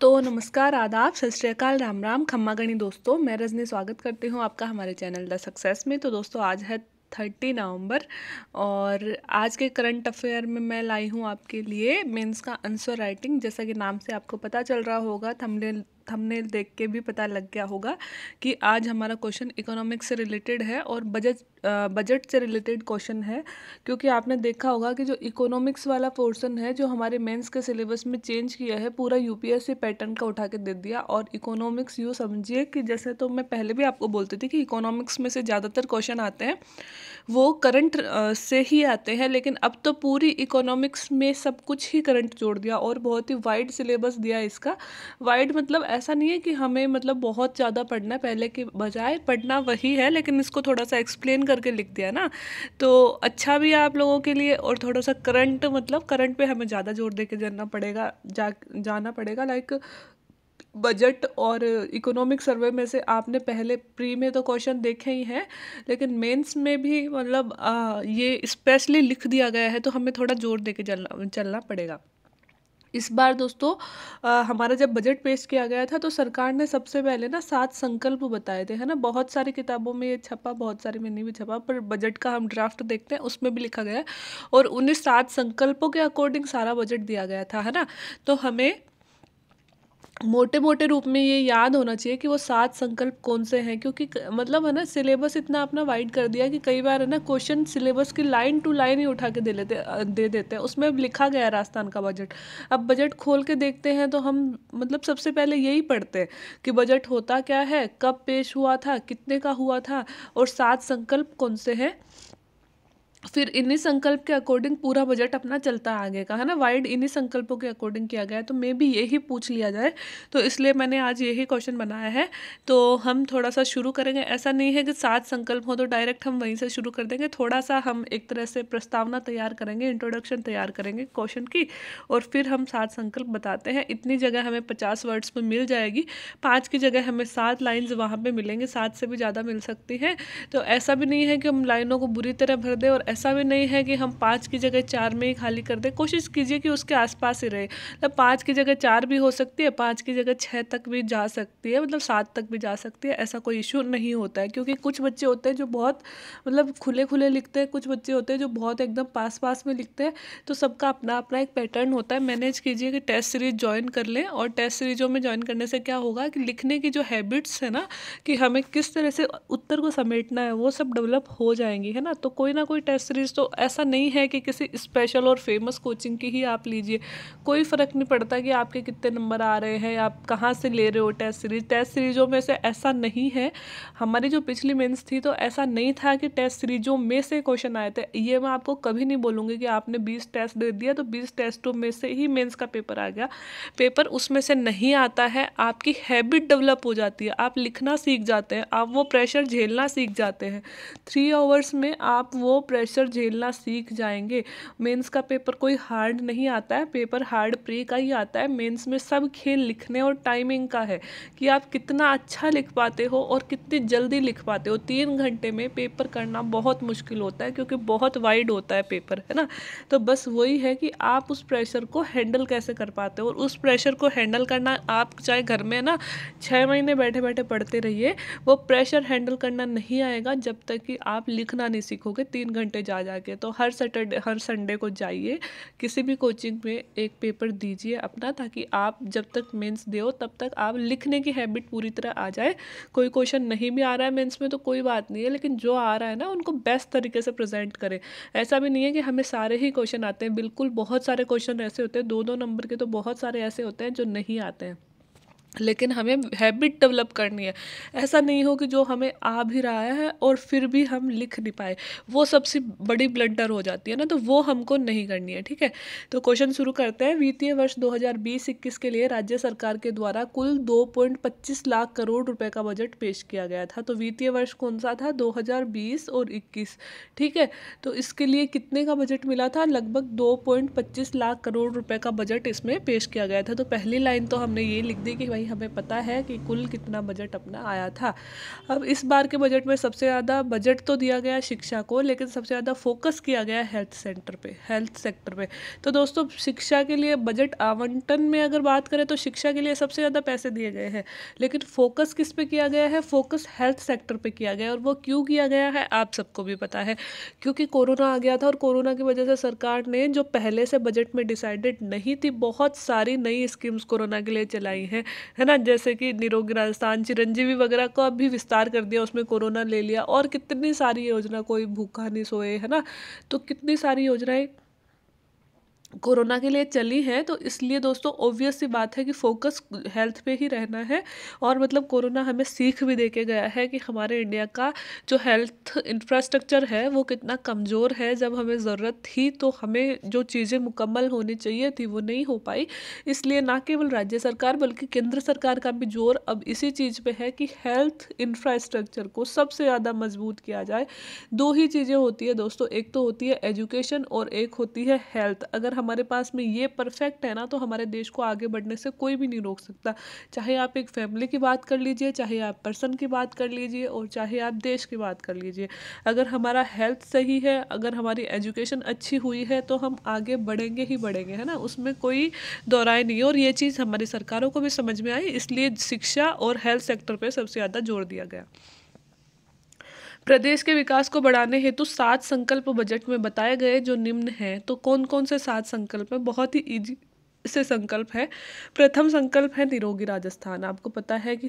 तो नमस्कार आदाब सत श्रीकाल राम राम खम्मा गणी दोस्तों मैं रजनी स्वागत करती हूँ आपका हमारे चैनल द सक्सेस में तो दोस्तों आज है थर्टी नवंबर और आज के करंट अफेयर में मैं लाई हूँ आपके लिए मेंस का आंसर राइटिंग जैसा कि नाम से आपको पता चल रहा होगा थंबनेल थंबनेल देख के भी पता लग गया होगा कि आज हमारा क्वेश्चन इकोनॉमिक्स से रिलेटेड है और बजट बजट से रिलेटेड क्वेश्चन है क्योंकि आपने देखा होगा कि जो इकोनॉमिक्स वाला पोर्सन है जो हमारे मेंस के सिलेबस में चेंज किया है पूरा यूपीएससी पैटर्न का उठा के दे दिया और इकोनॉमिक्स यू समझिए कि जैसे तो मैं पहले भी आपको बोलती थी कि इकोनॉमिक्स में से ज़्यादातर क्वेश्चन आते हैं वो करंट से ही आते हैं लेकिन अब तो पूरी इकोनॉमिक्स में सब कुछ ही करंट जोड़ दिया और बहुत ही वाइड सिलेबस दिया इसका वाइड मतलब ऐसा नहीं है कि हमें मतलब बहुत ज़्यादा पढ़ना है पहले के बजाय पढ़ना वही है लेकिन इसको थोड़ा सा एक्सप्लेन करके लिख दिया ना तो अच्छा भी है आप लोगों के लिए और थोड़ा सा करंट मतलब करंट पे हमें ज़्यादा जोर दे के जाना पड़ेगा जा जाना पड़ेगा लाइक बजट और इकोनॉमिक सर्वे में से आपने पहले प्री में तो क्वेश्चन देखे ही हैं लेकिन मेंस में भी मतलब ये स्पेशली लिख दिया गया है तो हमें थोड़ा जोर दे के चलना चलना पड़ेगा इस बार दोस्तों आ, हमारा जब बजट पेश किया गया था तो सरकार ने सबसे पहले ना सात संकल्प बताए थे है ना बहुत सारी किताबों में ये छपा बहुत सारी में नहीं भी छपा पर बजट का हम ड्राफ्ट देखते हैं उसमें भी लिखा गया और उन्हें सात संकल्पों के अकॉर्डिंग सारा बजट दिया गया था है ना तो हमें मोटे मोटे रूप में ये याद होना चाहिए कि वो सात संकल्प कौन से हैं क्योंकि मतलब है ना सिलेबस इतना अपना वाइड कर दिया कि कई बार है ना क्वेश्चन सिलेबस की लाइन टू लाइन ही उठा के दे लेते दे देते हैं उसमें अब लिखा गया राजस्थान का बजट अब बजट खोल के देखते हैं तो हम मतलब सबसे पहले यही पढ़ते हैं कि बजट होता क्या है कब पेश हुआ था कितने का हुआ था और सात संकल्प कौन से हैं फिर इन्हीं संकल्प के अकॉर्डिंग पूरा बजट अपना चलता आगे का है ना वाइड इन्हीं संकल्पों के अकॉर्डिंग किया गया है तो मे भी यही पूछ लिया जाए तो इसलिए मैंने आज यही क्वेश्चन बनाया है तो हम थोड़ा सा शुरू करेंगे ऐसा नहीं है कि सात संकल्प हो तो डायरेक्ट हम वहीं से शुरू कर देंगे थोड़ा सा हम एक तरह से प्रस्तावना तैयार करेंगे इंट्रोडक्शन तैयार करेंगे क्वेश्चन की और फिर हम सात संकल्प बताते हैं इतनी जगह हमें पचास वर्ड्स में मिल जाएगी पाँच की जगह हमें सात लाइन्स वहाँ पर मिलेंगे सात से भी ज़्यादा मिल सकती हैं तो ऐसा भी नहीं है कि हम लाइनों को बुरी तरह भर दें और ऐसा भी नहीं है कि हम पाँच की जगह चार में ही खाली कर दें कोशिश कीजिए कि उसके आसपास ही रहे मतलब पाँच की जगह चार भी हो सकती है पाँच की जगह छः तक भी जा सकती है मतलब सात तक भी जा सकती है ऐसा कोई इशू नहीं होता है क्योंकि कुछ बच्चे होते हैं जो बहुत मतलब खुले खुले लिखते हैं कुछ बच्चे होते हैं जो बहुत एकदम पास पास में लिखते हैं तो सबका अपना अपना एक पैटर्न होता है मैनेज कीजिए कि टेस्ट सीरीज ज्वाइन कर लें और टेस्ट सीरीजों में ज्वाइन करने से क्या होगा कि लिखने की जो हैबिट्स है ना कि हमें किस तरह से उत्तर को समेटना है वो सब डेवलप हो जाएंगी है ना तो कोई ना कोई टेस्ट सीरीज़ तो ऐसा नहीं है कि किसी स्पेशल और फेमस कोचिंग की ही आप लीजिए कोई फ़र्क नहीं पड़ता कि आपके कितने नंबर आ रहे हैं आप कहाँ से ले रहे हो टेस्ट सीरीज़ टेस्ट सीरीज़ों में से ऐसा नहीं है हमारी जो पिछली मेन्स थी तो ऐसा नहीं था कि टेस्ट सीरीज़ों में से क्वेश्चन आए थे ये मैं आपको कभी नहीं बोलूँगी कि आपने बीस टेस्ट दे दिया तो बीस टेस्टों में से ही मेन्स का पेपर आ गया पेपर उसमें से नहीं आता है आपकी हैबिट डेवलप हो जाती है आप लिखना सीख जाते हैं आप वो प्रेशर झेलना सीख जाते हैं थ्री आवर्स में आप वो प्रेशर प्रेशर झेलना सीख जाएंगे मेंस का पेपर कोई हार्ड नहीं आता है पेपर हार्ड प्री का ही आता है मेंस में सब खेल लिखने और टाइमिंग का है कि आप कितना अच्छा लिख पाते हो और कितनी जल्दी लिख पाते हो तीन घंटे में पेपर करना बहुत मुश्किल होता है क्योंकि बहुत वाइड होता है पेपर है ना तो बस वही है कि आप उस प्रेशर को हैंडल कैसे कर पाते हो और उस प्रेशर को हैंडल करना आप चाहे घर में ना छः महीने बैठे बैठे पढ़ते रहिए वो प्रेशर हैंडल करना नहीं आएगा जब तक कि आप लिखना नहीं सीखोगे तीन घंटे घंटे जा जा के तो हर सैटरडे हर संडे को जाइए किसी भी कोचिंग में एक पेपर दीजिए अपना ताकि आप जब तक मेंस दे तब तक आप लिखने की हैबिट पूरी तरह आ जाए कोई क्वेश्चन नहीं भी आ रहा है मेंस में तो कोई बात नहीं है लेकिन जो आ रहा है ना उनको बेस्ट तरीके से प्रेजेंट करें ऐसा भी नहीं है कि हमें सारे ही क्वेश्चन आते हैं बिल्कुल बहुत सारे क्वेश्चन ऐसे होते हैं दो दो नंबर के तो बहुत सारे ऐसे होते हैं जो नहीं आते हैं लेकिन हमें हैबिट डेवलप करनी है ऐसा नहीं हो कि जो हमें आ भी रहा है और फिर भी हम लिख नहीं पाए वो सबसे बड़ी ब्लडर हो जाती है ना तो वो हमको नहीं करनी है ठीक है तो क्वेश्चन शुरू करते हैं वित्तीय वर्ष 2020-21 के लिए राज्य सरकार के द्वारा कुल 2.25 लाख करोड़ रुपए का बजट पेश किया गया था तो वित्तीय वर्ष कौन सा था दो और इक्कीस ठीक है तो इसके लिए कितने का बजट मिला था लगभग दो लाख करोड़ रुपये का बजट इसमें पेश किया गया था तो पहली लाइन तो हमने ये लिख दी कि भाई हमें पता है कि कुल कितना बजट अपना आया था अब इस बार के बजट में सबसे ज़्यादा बजट तो दिया गया शिक्षा को लेकिन सबसे ज़्यादा फोकस किया गया हेल्थ सेंटर पे हेल्थ सेक्टर पे तो दोस्तों शिक्षा के लिए बजट आवंटन में अगर बात करें तो शिक्षा के लिए सबसे ज़्यादा पैसे दिए गए हैं लेकिन फोकस किस पे किया गया है फोकस हेल्थ सेक्टर पे किया गया और वो क्यों किया गया है आप सबको भी पता है क्योंकि कोरोना आ गया था और कोरोना की वजह से सरकार ने जो पहले से बजट में डिसाइडेड नहीं थी बहुत सारी नई स्कीम्स कोरोना के लिए चलाई हैं है ना जैसे कि निरोग राजस्थान चिरंजीवी वगैरह का भी विस्तार कर दिया उसमें कोरोना ले लिया और कितनी सारी योजना कोई भूखा नहीं सोए है ना तो कितनी सारी योजनाएं कोरोना के लिए चली है तो इसलिए दोस्तों ओब्वियस सी बात है कि फोकस हेल्थ पे ही रहना है और मतलब कोरोना हमें सीख भी दे के गया है कि हमारे इंडिया का जो हेल्थ इंफ्रास्ट्रक्चर है वो कितना कमज़ोर है जब हमें ज़रूरत थी तो हमें जो चीज़ें मुकम्मल होनी चाहिए थी वो नहीं हो पाई इसलिए ना केवल राज्य सरकार बल्कि केंद्र सरकार का भी जोर अब इसी चीज़ पर है कि हेल्थ इंफ्रास्ट्रक्चर को सबसे ज़्यादा मजबूत किया जाए दो ही चीज़ें होती है दोस्तों एक तो होती है एजुकेशन और एक होती है हेल्थ अगर हम हमारे पास में ये परफेक्ट है ना तो हमारे देश को आगे बढ़ने से कोई भी नहीं रोक सकता चाहे आप एक फैमिली की बात कर लीजिए चाहे आप पर्सन की बात कर लीजिए और चाहे आप देश की बात कर लीजिए अगर हमारा हेल्थ सही है अगर हमारी एजुकेशन अच्छी हुई है तो हम आगे बढ़ेंगे ही बढ़ेंगे है ना उसमें कोई दोहराए नहीं है और ये चीज़ हमारी सरकारों को भी समझ में आई इसलिए शिक्षा और हेल्थ सेक्टर पर सबसे ज़्यादा जोर दिया गया प्रदेश के विकास को बढ़ाने हेतु सात संकल्प बजट में बताए गए जो निम्न हैं तो कौन कौन से सात संकल्प हैं बहुत ही ईजी से संकल्प है प्रथम संकल्प है निरोगी राजस्थान आपको पता है कि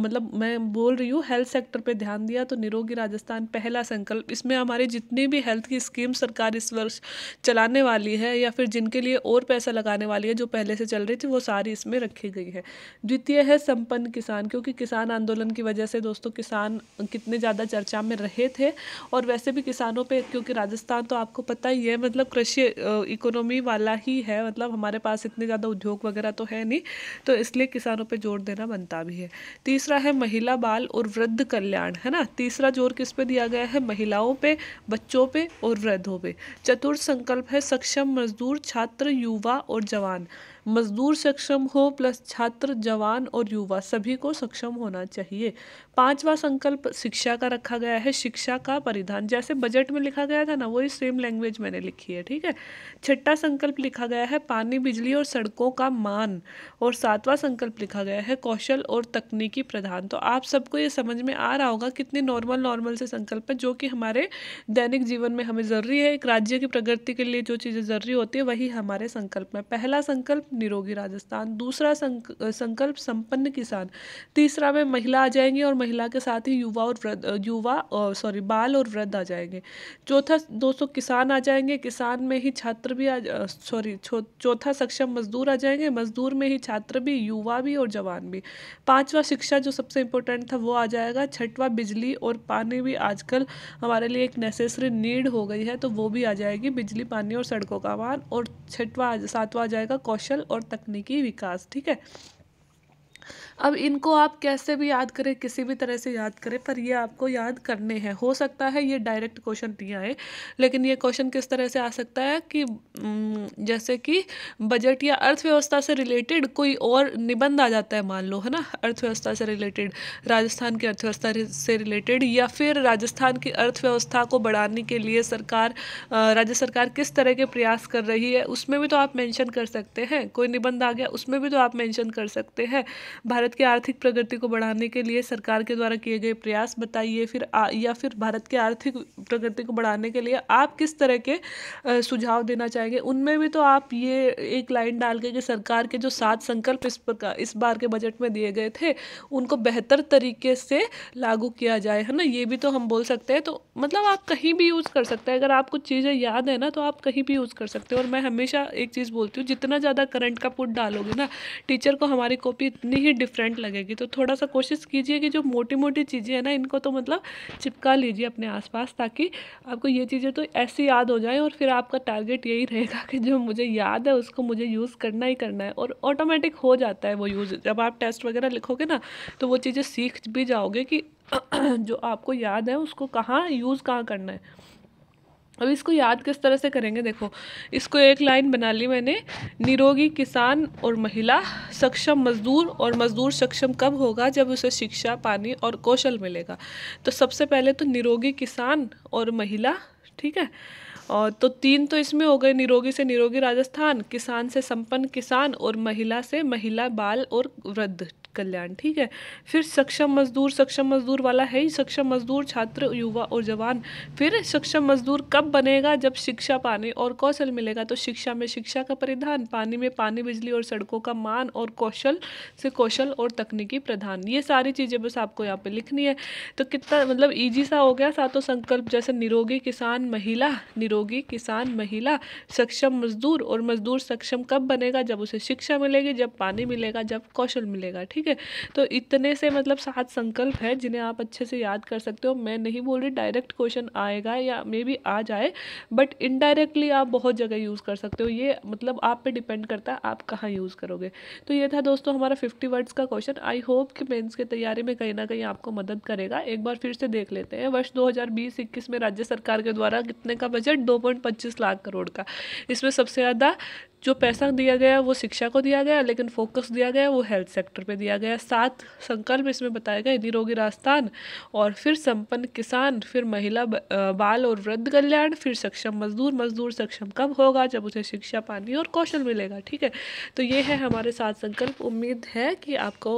मतलब मैं बोल रही हूँ हेल्थ सेक्टर पे ध्यान दिया तो निरोगी राजस्थान पहला संकल्प इसमें हमारे जितनी भी हेल्थ की स्कीम सरकार इस वर्ष चलाने वाली है या फिर जिनके लिए और पैसा लगाने वाली है जो पहले से चल रही थी वो सारी इसमें रखी गई है द्वितीय है संपन्न किसान क्योंकि किसान आंदोलन की वजह से दोस्तों किसान कितने ज़्यादा चर्चा में रहे थे और वैसे भी किसानों पर क्योंकि राजस्थान तो आपको पता ही है मतलब कृषि इकोनॉमी वाला ही है मतलब हमारे पास इतने ज़्यादा उद्योग वगैरह तो है नहीं तो इसलिए किसानों पर जोर देना बनता भी है तीस तीसरा है महिला बाल और वृद्ध कल्याण है ना तीसरा जोर किस पे दिया गया है महिलाओं पे बच्चों पे और वृद्धों पे चतुर्थ संकल्प है सक्षम मजदूर छात्र युवा और जवान मजदूर सक्षम हो प्लस छात्र जवान और युवा सभी को सक्षम होना चाहिए पांचवा संकल्प शिक्षा का रखा गया है शिक्षा का परिधान जैसे बजट में लिखा गया था ना वही सेम लैंग्वेज मैंने लिखी है ठीक है छठा संकल्प लिखा गया है पानी बिजली और सड़कों का मान और सातवां संकल्प लिखा गया है कौशल और तकनीकी प्रधान तो आप सबको ये समझ में आ रहा होगा कितने नॉर्मल नॉर्मल से संकल्प हैं जो कि हमारे दैनिक जीवन में हमें ज़रूरी है एक राज्य की प्रगति के लिए जो चीज़ें ज़रूरी होती है वही हमारे संकल्प में पहला संकल्प निरोगी राजस्थान दूसरा संकल्प संपन्न किसान तीसरा में महिला आ जाएंगे और महिला के साथ ही युवा और वृद्ध युवा सॉरी बाल और वृद्ध आ जाएंगे चौथा दोस्तों किसान आ जाएंगे किसान में ही छात्र भी सॉरी चौथा सक्षम मजदूर आ जाएंगे मजदूर में ही छात्र भी युवा भी और जवान भी पांचवा शिक्षा जो सबसे इंपॉर्टेंट था वो आ जाएगा छठवा बिजली और पानी भी आजकल हमारे लिए एक नेसेसरी नीड हो गई है तो वो भी आ जाएगी बिजली पानी और सड़कों का वाहन और छठवा सातवा आ जाएगा कौशल और तकनीकी विकास ठीक है अब इनको आप कैसे भी याद करें किसी भी तरह से याद करें पर ये आपको याद करने हैं हो सकता है ये डायरेक्ट क्वेश्चन नहीं आए लेकिन ये क्वेश्चन किस तरह से आ सकता है कि जैसे कि बजट या अर्थव्यवस्था से रिलेटेड कोई और निबंध आ जाता है मान लो है ना अर्थव्यवस्था से रिलेटेड राजस्थान की अर्थव्यवस्था से रिलेटेड या फिर राजस्थान की अर्थव्यवस्था को बढ़ाने के लिए सरकार राज्य सरकार किस तरह के प्रयास कर रही है उसमें भी तो आप मैंशन कर सकते हैं कोई निबंध आ गया उसमें भी तो आप मैंशन कर सकते हैं भारत की आर्थिक प्रगति को बढ़ाने के लिए सरकार के द्वारा किए गए प्रयास बताइए फिर आ, या फिर भारत की आर्थिक प्रगति को बढ़ाने के लिए आप किस तरह के आ, सुझाव देना चाहेंगे उनमें भी तो आप ये एक लाइन डाल के कि सरकार के जो सात संकल्प इस प्रकार इस बार के बजट में दिए गए थे उनको बेहतर तरीके से लागू किया जाए है ना ये भी तो हम बोल सकते हैं तो मतलब आप कहीं भी यूज़ कर सकते हैं अगर आपको चीज़ें याद है ना तो आप कहीं भी यूज़ कर सकते हो और मैं हमेशा एक चीज़ बोलती हूँ जितना ज़्यादा करंट का पुट डालोगे ना टीचर को हमारी कॉपी इतनी ही डिफरेंट लगेगी तो थोड़ा सा कोशिश कीजिए कि जो मोटी मोटी चीज़ें हैं ना इनको तो मतलब चिपका लीजिए अपने आस ताकि आपको ये चीज़ें तो ऐसी याद हो जाएँ और फिर आपका टारगेट यही रहेगा कि जो मुझे याद है उसको मुझे यूज़ करना ही करना है और ऑटोमेटिक हो जाता है वो यूज़ जब आप टेस्ट वगैरह लिखोगे ना तो वो चीज़ें सीख भी जाओगे कि जो आपको याद है उसको कहाँ यूज़ कहाँ करना है अब इसको याद किस तरह से करेंगे देखो इसको एक लाइन बना ली मैंने निरोगी किसान और महिला सक्षम मजदूर और मजदूर सक्षम कब होगा जब उसे शिक्षा पानी और कौशल मिलेगा तो सबसे पहले तो निरोगी किसान और महिला ठीक है और तो तीन तो इसमें हो गए निरोगी से निरोगी राजस्थान किसान से संपन्न किसान और महिला से महिला बाल और वृद्ध कल्याण ठीक है फिर सक्षम मजदूर सक्षम मजदूर वाला है ही सक्षम मजदूर छात्र युवा और जवान फिर सक्षम मजदूर कब बनेगा जब शिक्षा पाने और कौशल मिलेगा तो शिक्षा में शिक्षा का परिधान पानी में पानी बिजली और सड़कों का मान और कौशल से कौशल और तकनीकी प्रधान ये सारी चीज़ें बस आपको यहाँ पर लिखनी है तो कितना मतलब ईजी सा हो गया सातों संकल्प जैसे निरोगी किसान महिला निरोगी किसान महिला सक्षम मजदूर और मजदूर सक्षम कब बनेगा जब उसे शिक्षा मिलेगी जब पानी मिलेगा जब कौशल मिलेगा ठीक ठीक है तो इतने से मतलब सात संकल्प है जिन्हें आप अच्छे से याद कर सकते हो मैं नहीं बोल रही डायरेक्ट क्वेश्चन आएगा या मे बी आ जाए बट इनडायरेक्टली आप बहुत जगह यूज़ कर सकते हो ये मतलब आप पे डिपेंड करता है आप कहाँ यूज़ करोगे तो ये था दोस्तों हमारा फिफ्टी वर्ड्स का क्वेश्चन आई होप कि मेन्स की तैयारी में कहीं ना कहीं आपको मदद करेगा एक बार फिर से देख लेते हैं वर्ष दो हज़ार में राज्य सरकार के द्वारा कितने का बजट दो लाख करोड़ का इसमें सबसे ज़्यादा जो पैसा दिया गया वो शिक्षा को दिया गया लेकिन फोकस दिया गया वो हेल्थ सेक्टर पे दिया किया गया सात संकल्प इसमें बताया गया निरोगी राजस्थान और फिर संपन्न किसान फिर महिला बाल और वृद्ध कल्याण फिर सक्षम मजदूर मजदूर सक्षम कब होगा जब उसे शिक्षा पानी और कौशल मिलेगा ठीक है तो ये है हमारे सात संकल्प उम्मीद है कि आपको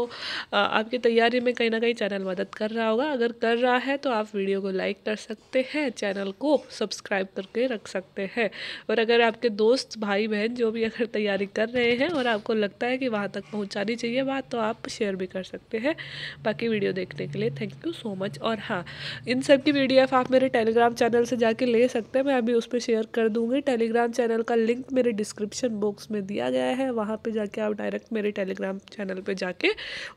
आपकी तैयारी में कहीं ना कहीं चैनल मदद कर रहा होगा अगर कर रहा है तो आप वीडियो को लाइक कर सकते हैं चैनल को सब्सक्राइब करके रख सकते हैं और अगर आपके दोस्त भाई बहन जो भी अगर तैयारी कर रहे हैं और आपको लगता है कि वहाँ तक पहुँचानी चाहिए बात तो आप शेयर भी कर सकते हैं बाकी वीडियो देखने के लिए थैंक यू सो मच और हाँ इन सब की वीडियो आप मेरे टेलीग्राम चैनल से जाके ले सकते हैं मैं अभी उस पर शेयर कर दूँगी टेलीग्राम चैनल का लिंक मेरे डिस्क्रिप्शन बॉक्स में दिया गया है वहाँ पर जाके आप डायरेक्ट मेरे टेलीग्राम चैनल पर जाके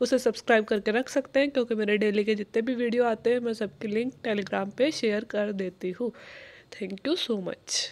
उसे सब्सक्राइब करके रख सकते हैं क्योंकि मेरे डेली के जितने भी वीडियो आते हैं मैं सबकी लिंक टेलीग्राम पर शेयर कर देती हूँ थैंक यू सो मच